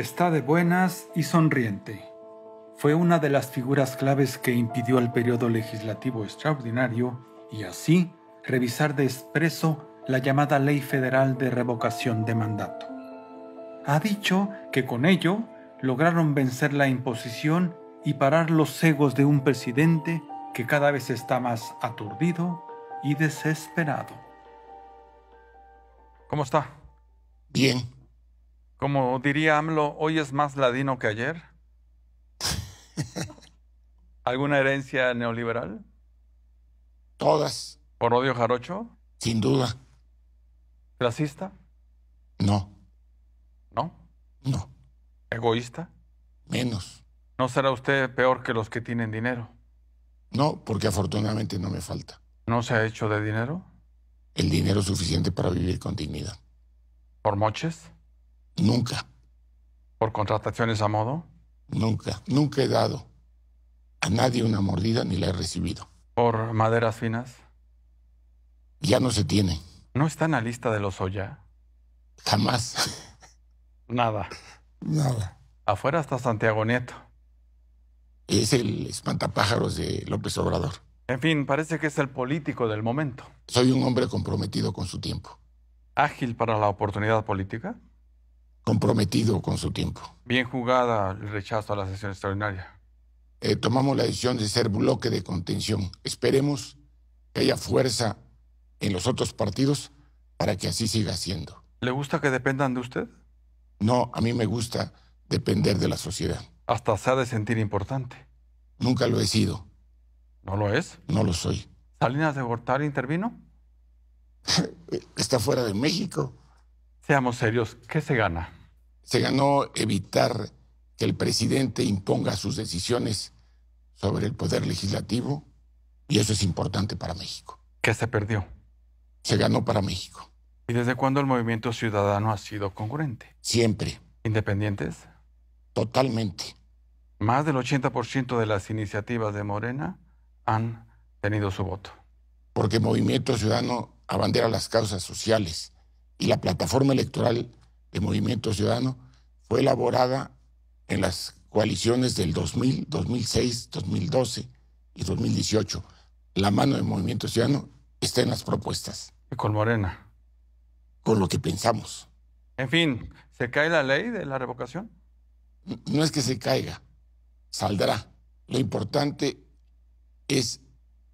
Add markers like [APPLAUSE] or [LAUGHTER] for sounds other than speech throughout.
está de buenas y sonriente. Fue una de las figuras claves que impidió al periodo legislativo extraordinario y así revisar de expreso la llamada Ley Federal de Revocación de Mandato. Ha dicho que con ello lograron vencer la imposición y parar los egos de un presidente que cada vez está más aturdido y desesperado. ¿Cómo está? Bien. Como diría AMLO, hoy es más ladino que ayer. [LAUGHS] ¿Alguna herencia neoliberal? Todas. ¿Por odio jarocho? Sin duda. ¿Clasista? No. ¿No? No. ¿Egoísta? Menos. ¿No será usted peor que los que tienen dinero? No, porque afortunadamente no me falta. ¿No se ha hecho de dinero? El dinero suficiente para vivir con dignidad. ¿Por moches? Nunca. ¿Por contrataciones a modo? Nunca, nunca he dado a nadie una mordida ni la he recibido. ¿Por maderas finas? Ya no se tiene. ¿No está en la lista de los Oya? Jamás. [LAUGHS] Nada. Nada. Afuera está Santiago Nieto. Es el espantapájaros de López Obrador. En fin, parece que es el político del momento. Soy un hombre comprometido con su tiempo. ¿Ágil para la oportunidad política? comprometido con su tiempo. Bien jugada el rechazo a la sesión extraordinaria. Eh, tomamos la decisión de ser bloque de contención. Esperemos que haya fuerza en los otros partidos para que así siga siendo. ¿Le gusta que dependan de usted? No, a mí me gusta depender de la sociedad. Hasta se ha de sentir importante. Nunca lo he sido. ¿No lo es? No lo soy. ¿Salinas de Gortari intervino? [LAUGHS] Está fuera de México. Seamos serios, ¿qué se gana? se ganó evitar que el presidente imponga sus decisiones sobre el poder legislativo y eso es importante para México. ¿Qué se perdió? Se ganó para México. ¿Y desde cuándo el movimiento ciudadano ha sido congruente? Siempre. ¿Independientes? Totalmente. Más del 80% de las iniciativas de Morena han tenido su voto. Porque Movimiento Ciudadano abandera las causas sociales y la plataforma electoral Movimiento Ciudadano fue elaborada en las coaliciones del 2000, 2006, 2012 y 2018. La mano del Movimiento Ciudadano está en las propuestas. Y con Morena. Con lo que pensamos. En fin, ¿se cae la ley de la revocación? No es que se caiga, saldrá. Lo importante es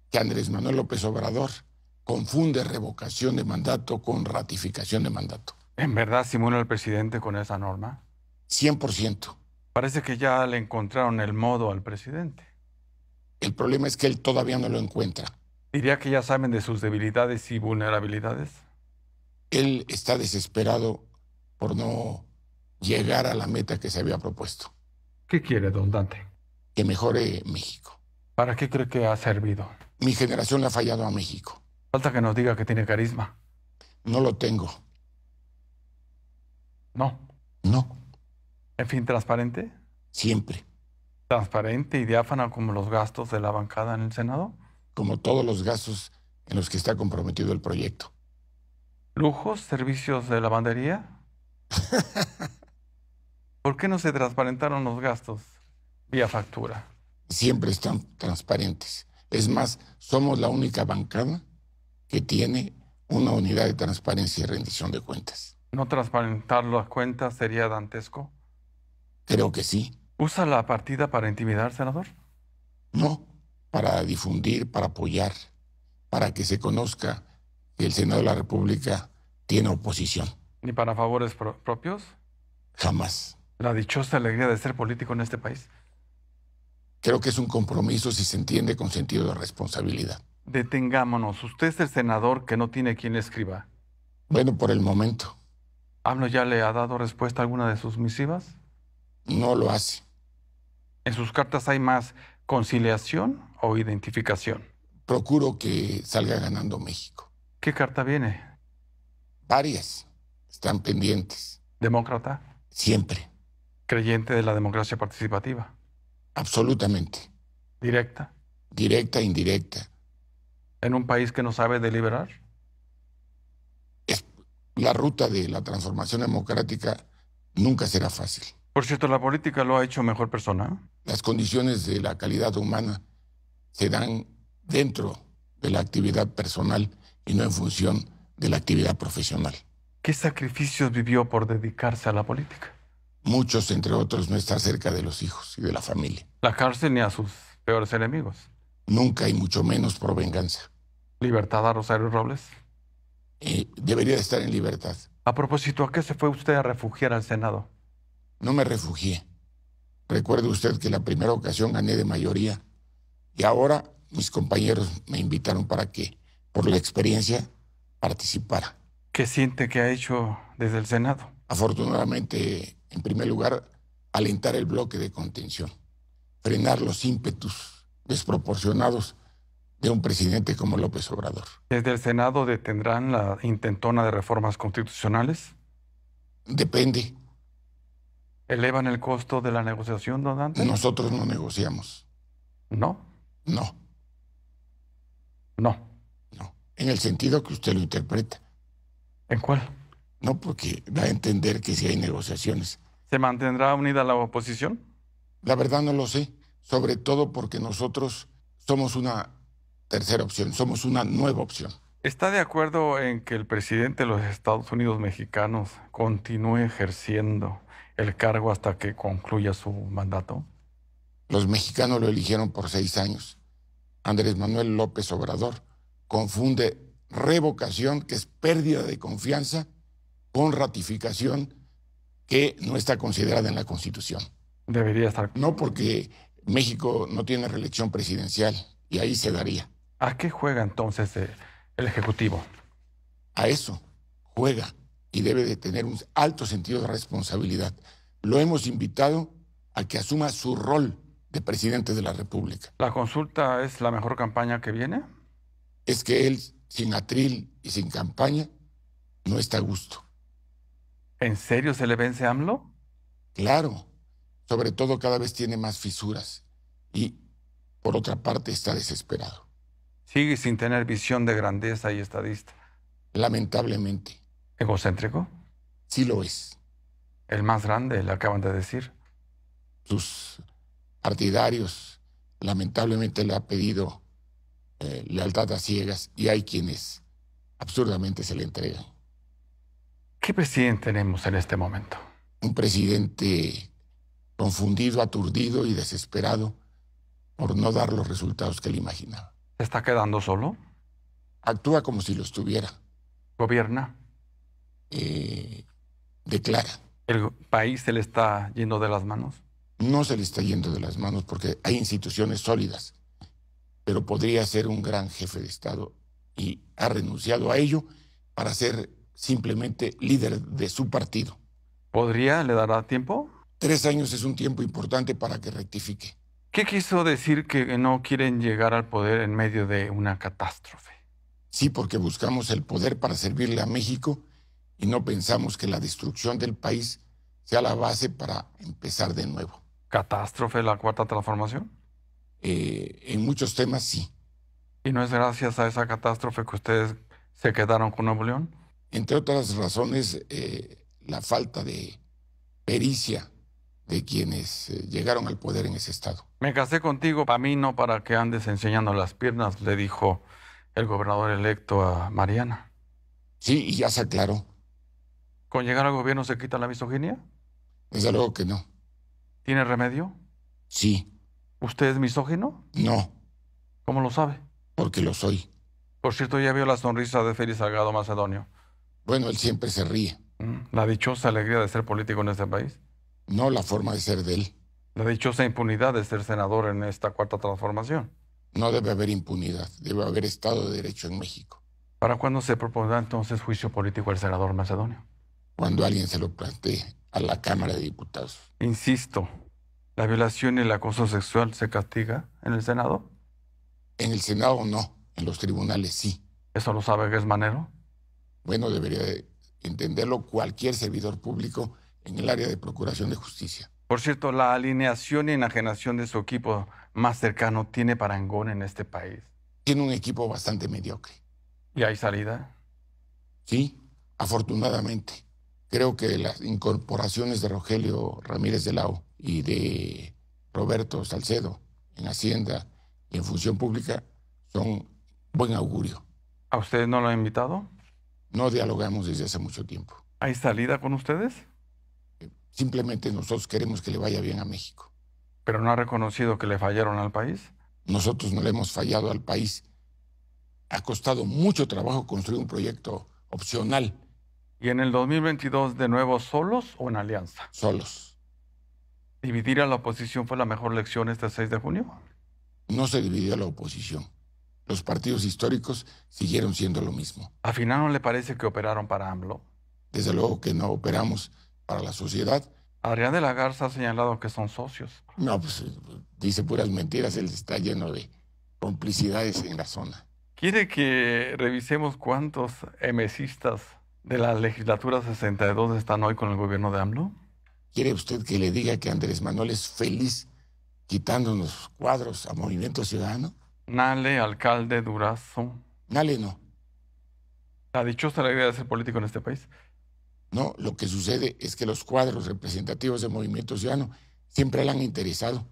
que Andrés Manuel López Obrador confunde revocación de mandato con ratificación de mandato. ¿En verdad simula el presidente con esa norma? 100%. Parece que ya le encontraron el modo al presidente. El problema es que él todavía no lo encuentra. ¿Diría que ya saben de sus debilidades y vulnerabilidades? Él está desesperado por no llegar a la meta que se había propuesto. ¿Qué quiere, don Dante? Que mejore México. ¿Para qué cree que ha servido? Mi generación le ha fallado a México. Falta que nos diga que tiene carisma. No lo tengo. No. No. ¿En fin transparente? Siempre. ¿Transparente y diáfana como los gastos de la bancada en el Senado? Como todos los gastos en los que está comprometido el proyecto. ¿Lujos, servicios de lavandería? [LAUGHS] ¿Por qué no se transparentaron los gastos vía factura? Siempre están transparentes. Es más, somos la única bancada que tiene una unidad de transparencia y rendición de cuentas. ¿No transparentarlo a cuentas sería dantesco? Creo que sí. ¿Usa la partida para intimidar, senador? No, para difundir, para apoyar, para que se conozca que el Senado de la República tiene oposición. ¿Ni para favores propios? Jamás. ¿La dichosa alegría de ser político en este país? Creo que es un compromiso si se entiende con sentido de responsabilidad. Detengámonos. Usted es el senador que no tiene quien escriba. Bueno, por el momento. ¿AMLO ya le ha dado respuesta a alguna de sus misivas? No lo hace. ¿En sus cartas hay más conciliación o identificación? Procuro que salga ganando México. ¿Qué carta viene? Varias. Están pendientes. ¿Demócrata? Siempre. ¿Creyente de la democracia participativa? Absolutamente. ¿Directa? Directa, e indirecta. ¿En un país que no sabe deliberar? la ruta de la transformación democrática nunca será fácil. Por cierto, la política lo ha hecho mejor persona. Las condiciones de la calidad humana se dan dentro de la actividad personal y no en función de la actividad profesional. ¿Qué sacrificios vivió por dedicarse a la política? Muchos, entre otros, no estar cerca de los hijos y de la familia. La cárcel ni a sus peores enemigos. Nunca y mucho menos por venganza. Libertad a Rosario Robles debería estar en libertad. A propósito, ¿a qué se fue usted a refugiar al Senado? No me refugié. Recuerde usted que la primera ocasión gané de mayoría y ahora mis compañeros me invitaron para que, por la experiencia, participara. ¿Qué siente que ha hecho desde el Senado? Afortunadamente, en primer lugar, alentar el bloque de contención, frenar los ímpetus desproporcionados un presidente como López Obrador. ¿Desde el Senado detendrán la intentona de reformas constitucionales? Depende. ¿Elevan el costo de la negociación, don Nosotros no negociamos. ¿No? No. No. No. En el sentido que usted lo interpreta. ¿En cuál? No, porque da a entender que si hay negociaciones. ¿Se mantendrá unida la oposición? La verdad no lo sé, sobre todo porque nosotros somos una tercera opción, somos una nueva opción. ¿Está de acuerdo en que el presidente de los Estados Unidos mexicanos continúe ejerciendo el cargo hasta que concluya su mandato? Los mexicanos lo eligieron por seis años. Andrés Manuel López Obrador confunde revocación, que es pérdida de confianza, con ratificación que no está considerada en la Constitución. Debería estar. No porque México no tiene reelección presidencial y ahí se daría. ¿A qué juega entonces eh, el Ejecutivo? A eso juega y debe de tener un alto sentido de responsabilidad. Lo hemos invitado a que asuma su rol de presidente de la República. ¿La consulta es la mejor campaña que viene? Es que él, sin atril y sin campaña, no está a gusto. ¿En serio se le vence AMLO? Claro. Sobre todo cada vez tiene más fisuras y, por otra parte, está desesperado. Sigue sin tener visión de grandeza y estadista. Lamentablemente. ¿Egocéntrico? Sí lo es. El más grande, le acaban de decir. Sus partidarios, lamentablemente, le ha pedido eh, lealtad a ciegas y hay quienes absurdamente se le entregan. ¿Qué presidente tenemos en este momento? Un presidente confundido, aturdido y desesperado por no dar los resultados que él imaginaba. ¿Se está quedando solo? Actúa como si lo estuviera. Gobierna. Eh, declara. ¿El país se le está yendo de las manos? No se le está yendo de las manos porque hay instituciones sólidas, pero podría ser un gran jefe de Estado y ha renunciado a ello para ser simplemente líder de su partido. ¿Podría? ¿Le dará tiempo? Tres años es un tiempo importante para que rectifique. ¿Qué quiso decir que no quieren llegar al poder en medio de una catástrofe? Sí, porque buscamos el poder para servirle a México y no pensamos que la destrucción del país sea la base para empezar de nuevo. ¿Catástrofe la cuarta transformación? Eh, en muchos temas sí. ¿Y no es gracias a esa catástrofe que ustedes se quedaron con Nuevo León? Entre otras razones, eh, la falta de pericia de quienes eh, llegaron al poder en ese estado. Me casé contigo, a mí no para que andes enseñando las piernas, le dijo el gobernador electo a Mariana. Sí, y ya se aclaró. ¿Con llegar al gobierno se quita la misoginia? Desde luego que no. ¿Tiene remedio? Sí. ¿Usted es misógino? No. ¿Cómo lo sabe? Porque lo soy. Por cierto, ya vio la sonrisa de Félix Salgado Macedonio. Bueno, él siempre se ríe. Mm, la dichosa alegría de ser político en este país no la forma de ser de él. La dichosa impunidad de ser senador en esta cuarta transformación. No debe haber impunidad, debe haber Estado de Derecho en México. ¿Para cuándo se propondrá entonces juicio político al senador macedonio? Cuando alguien se lo plantee a la Cámara de Diputados. Insisto, ¿la violación y el acoso sexual se castiga en el Senado? En el Senado no, en los tribunales sí. ¿Eso lo sabe es Bueno, debería entenderlo cualquier servidor público en el área de Procuración de Justicia. Por cierto, la alineación y enajenación de su equipo más cercano tiene parangón en este país. Tiene un equipo bastante mediocre. ¿Y hay salida? Sí, afortunadamente. Creo que las incorporaciones de Rogelio Ramírez de Lao y de Roberto Salcedo en Hacienda y en Función Pública son buen augurio. ¿A ustedes no lo han invitado? No dialogamos desde hace mucho tiempo. ¿Hay salida con ustedes? Simplemente nosotros queremos que le vaya bien a México. ¿Pero no ha reconocido que le fallaron al país? Nosotros no le hemos fallado al país. Ha costado mucho trabajo construir un proyecto opcional. ¿Y en el 2022 de nuevo solos o en alianza? Solos. ¿Dividir a la oposición fue la mejor lección este 6 de junio? No se dividió la oposición. Los partidos históricos siguieron siendo lo mismo. ¿A final no le parece que operaron para AMLO? Desde luego que no operamos para la sociedad. Adrián de la Garza ha señalado que son socios. No, pues eh, dice puras mentiras, él está lleno de complicidades en la zona. ¿Quiere que revisemos cuántos emesistas de la legislatura 62 están hoy con el gobierno de AMLO? ¿Quiere usted que le diga que Andrés Manuel es feliz quitándonos cuadros a Movimiento Ciudadano? Nale, alcalde Durazo. Nale no. La dichosa de ser político en este país. No, lo que sucede es que los cuadros representativos del movimiento ciudadano siempre le han interesado.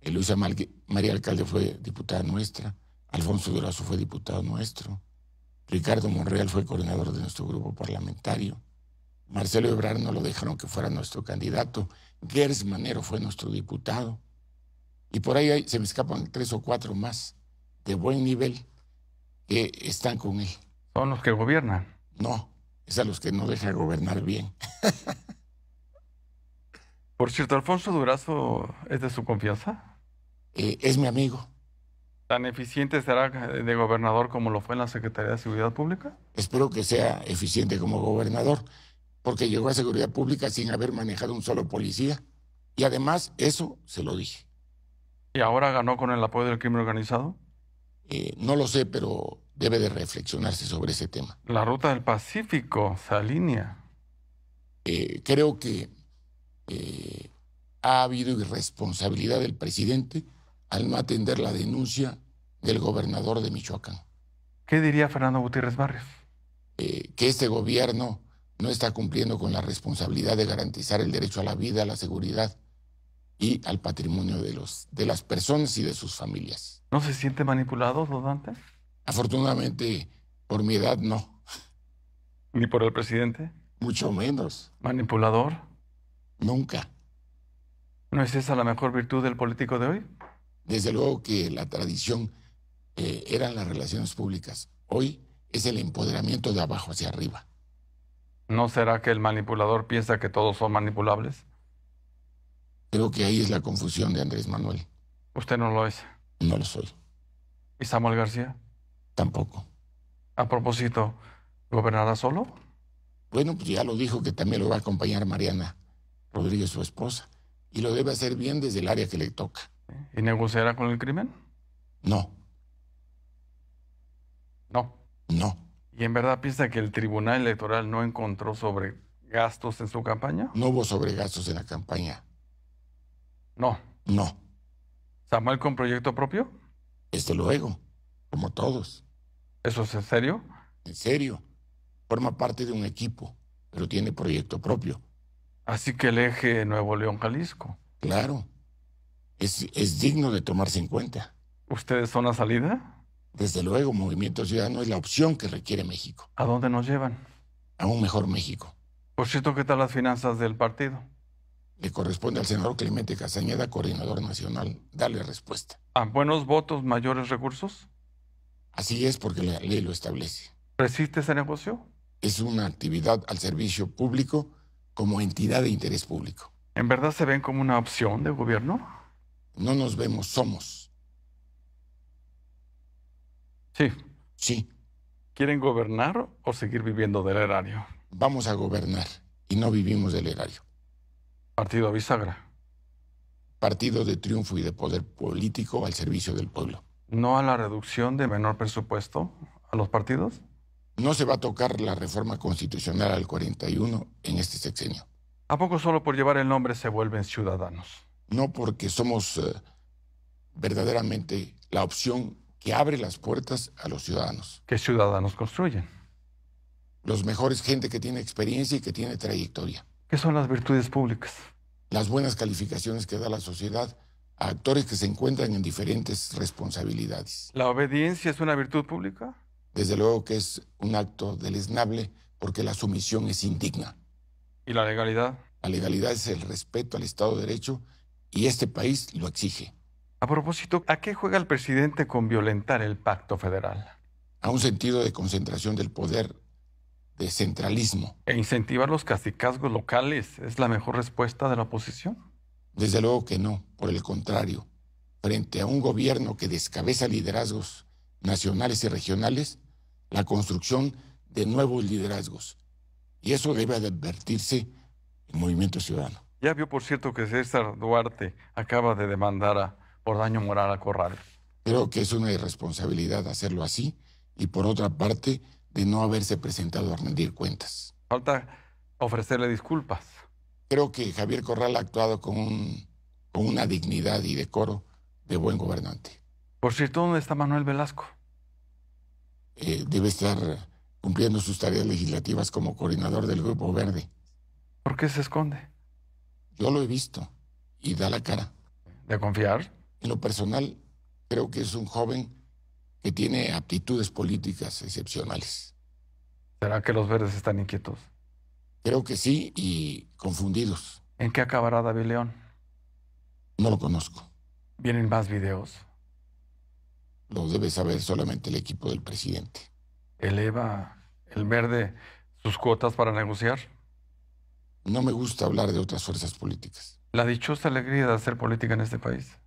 Elusa María Alcalde fue diputada nuestra, Alfonso Durazo fue diputado nuestro, Ricardo Monreal fue coordinador de nuestro grupo parlamentario, Marcelo Ebrard no lo dejaron que fuera nuestro candidato, Gers Manero fue nuestro diputado, y por ahí se me escapan tres o cuatro más de buen nivel que están con él. ¿Son los que gobiernan? No, a los que no deja gobernar bien. [LAUGHS] Por cierto, ¿Alfonso Durazo es de su confianza? Eh, es mi amigo. ¿Tan eficiente será de gobernador como lo fue en la Secretaría de Seguridad Pública? Espero que sea eficiente como gobernador, porque llegó a Seguridad Pública sin haber manejado un solo policía. Y además, eso se lo dije. ¿Y ahora ganó con el apoyo del crimen organizado? Eh, no lo sé, pero debe de reflexionarse sobre ese tema. La ruta del Pacífico se alinea. Eh, creo que eh, ha habido irresponsabilidad del presidente al no atender la denuncia del gobernador de Michoacán. ¿Qué diría Fernando Gutiérrez Barrios? Eh, que este gobierno no está cumpliendo con la responsabilidad de garantizar el derecho a la vida, a la seguridad y al patrimonio de, los, de las personas y de sus familias. ¿No se siente manipulado, don Dante? Afortunadamente, por mi edad no. ¿Ni por el presidente? Mucho menos. ¿Manipulador? Nunca. ¿No es esa la mejor virtud del político de hoy? Desde luego que la tradición eh, eran las relaciones públicas. Hoy es el empoderamiento de abajo hacia arriba. ¿No será que el manipulador piensa que todos son manipulables? Creo que ahí es la confusión de Andrés Manuel. Usted no lo es. No lo soy. ¿Y Samuel García? Tampoco. A propósito, ¿gobernará solo? Bueno, pues ya lo dijo que también lo va a acompañar Mariana Rodríguez, su esposa, y lo debe hacer bien desde el área que le toca. ¿Y negociará con el crimen? No. No. No. ¿Y en verdad piensa que el Tribunal Electoral no encontró sobre gastos en su campaña? No hubo sobregastos en la campaña. No. No. ¿Samuel con proyecto propio? Este luego como todos. ¿Eso es en serio? En serio. Forma parte de un equipo, pero tiene proyecto propio. Así que el eje Nuevo León-Jalisco. Claro. Es, digno de tomarse en cuenta. ¿Ustedes son la salida? Desde luego, Movimiento Ciudadano es la opción que requiere México. ¿A dónde nos llevan? A un mejor México. Por cierto, ¿qué tal las finanzas del partido? Le corresponde al senador Clemente Castañeda, coordinador nacional, Dale respuesta. ¿A buenos votos, mayores recursos? Así es porque la ley lo establece. ¿Resiste ese negocio? Es una actividad al servicio público como entidad de interés público. ¿En verdad se ven como una opción de gobierno? No nos vemos, somos. Sí. Sí. ¿Quieren gobernar o seguir viviendo del erario? Vamos a gobernar y no vivimos del erario. Partido bisagra. Partido de triunfo y de poder político al servicio del pueblo no a la reducción de menor presupuesto a los partidos? No se va a tocar la reforma constitucional al 41 en este sexenio. ¿A poco solo por llevar el nombre se vuelven ciudadanos? No, porque somos eh, verdaderamente la opción que abre las puertas a los ciudadanos. ¿Qué ciudadanos construyen? Los mejores gente que tiene experiencia y que tiene trayectoria. ¿Qué son las virtudes públicas? Las buenas calificaciones que da la sociedad actores que se encuentran en diferentes responsabilidades. ¿La obediencia es una virtud pública? Desde luego que es un acto deleznable porque la sumisión es indigna. ¿Y la legalidad? La legalidad es el respeto al Estado de Derecho y este país lo exige. A propósito, ¿a qué juega el presidente con violentar el pacto federal? A un sentido de concentración del poder, de centralismo. ¿E incentivar los castigazgos locales es la mejor respuesta de la oposición? Desde luego que no, por el contrario, frente a un gobierno que descabeza liderazgos nacionales y regionales, la construcción de nuevos liderazgos. Y eso debe advertirse el Movimiento Ciudadano. Ya vio, por cierto, que César Duarte acaba de demandar por daño moral a Corral. Creo que es una irresponsabilidad hacerlo así y por otra parte de no haberse presentado a rendir cuentas. Falta ofrecerle disculpas creo que Javier Corral ha actuado con, una dignidad y decoro de buen gobernante. Por cierto, ¿dónde está Manuel Velasco? Eh, debe estar cumpliendo sus tareas legislativas como coordinador del Grupo Verde. ¿Por qué se esconde? Yo lo he visto y da la cara. ¿De confiar? En lo personal, creo que es un joven que tiene aptitudes políticas excepcionales. ¿Será que los verdes están inquietos? Creo que sí y confundidos. ¿En qué acabará David León? No lo conozco. ¿Vienen más videos? Lo debe saber solamente el equipo del presidente. ¿Eleva el verde sus cuotas para negociar? No me gusta hablar de otras fuerzas políticas. ¿La dichosa alegría de hacer política en este país?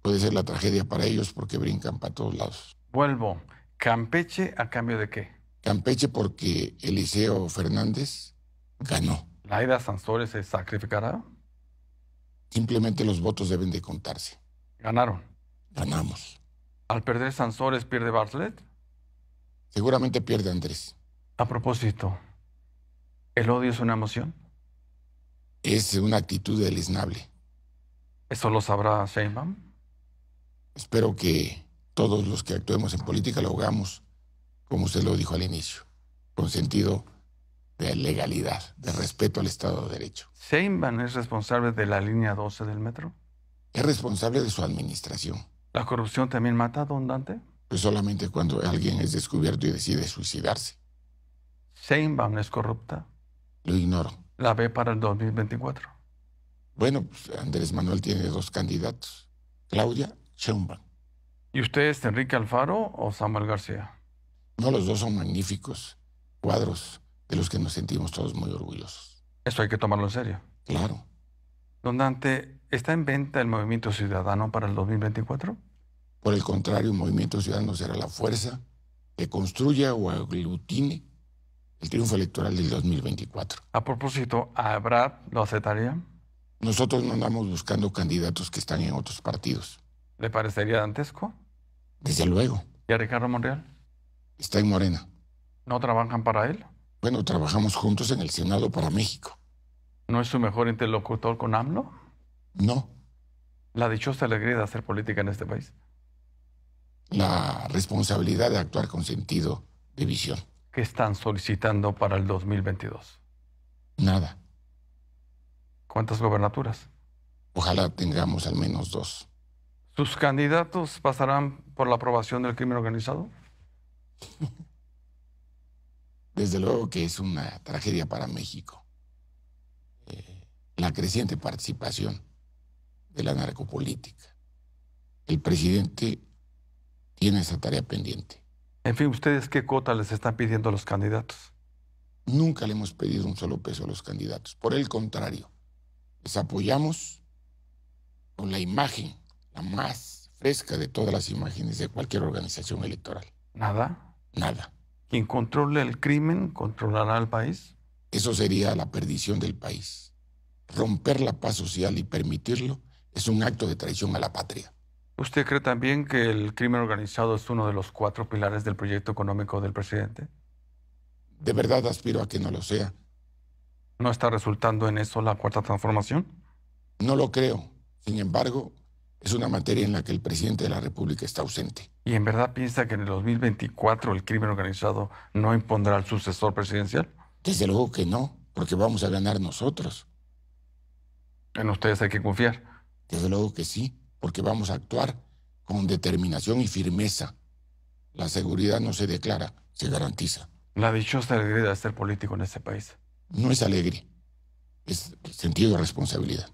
Puede ser la tragedia para ellos porque brincan para todos lados. Vuelvo. ¿Campeche a cambio de qué? Campeche porque Eliseo Fernández ganó. ¿Laida Sansores se sacrificará? Simplemente los votos deben de contarse. ¿Ganaron? Ganamos. ¿Al perder Sansores pierde Bartlett? Seguramente pierde Andrés. A propósito, ¿el odio es una emoción? Es una actitud deliznable. ¿Eso lo sabrá Sheinbaum? Espero que todos los que actuemos en política lo hagamos como usted lo dijo al inicio, con sentido de legalidad, de respeto al Estado de Derecho. ¿Seinban es responsable de la línea 12 del metro? Es responsable de su administración. ¿La corrupción también mata, don Dante? Pues solamente cuando alguien es descubierto y decide suicidarse. Seinban es corrupta? Lo ignoro. ¿La ve para el 2024? Bueno, pues Andrés Manuel tiene dos candidatos, Claudia Sheinbaum. ¿Y usted es Enrique Alfaro o Samuel García? No, los dos son magníficos cuadros de los que nos sentimos todos muy orgullosos. Esto hay que tomarlo en serio. Claro. Don Dante, ¿está en venta el movimiento ciudadano para el 2024? Por el contrario, el movimiento ciudadano será la fuerza que construya o aglutine el triunfo electoral del 2024. A propósito, ¿habrá lo aceptaría? Nosotros no andamos buscando candidatos que están en otros partidos. ¿Le parecería dantesco? Desde luego. ¿Y a Ricardo Monreal? está en Morena. ¿No trabajan para él? Bueno, trabajamos juntos en el Senado para México. ¿No es su mejor interlocutor con AMLO? No. La dichosa alegría de hacer política en este país. La responsabilidad de actuar con sentido de visión. ¿Qué están solicitando para el 2022? Nada. ¿Cuántas gobernaturas? Ojalá tengamos al menos dos. ¿Sus candidatos pasarán por la aprobación del crimen organizado? [LAUGHS] Desde luego que es una tragedia para México. Eh, la creciente participación de la narcopolítica. El presidente tiene esa tarea pendiente. En fin, ¿ustedes qué cuota les están pidiendo a los candidatos? Nunca le hemos pedido un solo peso a los candidatos. Por el contrario, les apoyamos con la imagen, la más fresca de todas las imágenes de cualquier organización electoral. ¿Nada? Nada. Quien controle el crimen controlará al país. Eso sería la perdición del país. Romper la paz social y permitirlo es un acto de traición a la patria. ¿Usted cree también que el crimen organizado es uno de los cuatro pilares del proyecto económico del presidente? De verdad aspiro a que no lo sea. ¿No está resultando en eso la cuarta transformación? No lo creo. Sin embargo, es una materia en la que el presidente de la República está ausente. ¿Y en verdad piensa que en el 2024 el crimen organizado no impondrá al sucesor presidencial? Desde luego que no, porque vamos a ganar nosotros. En ustedes hay que confiar. Desde luego que sí, porque vamos a actuar con determinación y firmeza. La seguridad no se declara, se garantiza. La dichosa alegría de ser político en este país. No es alegre, es sentido de responsabilidad.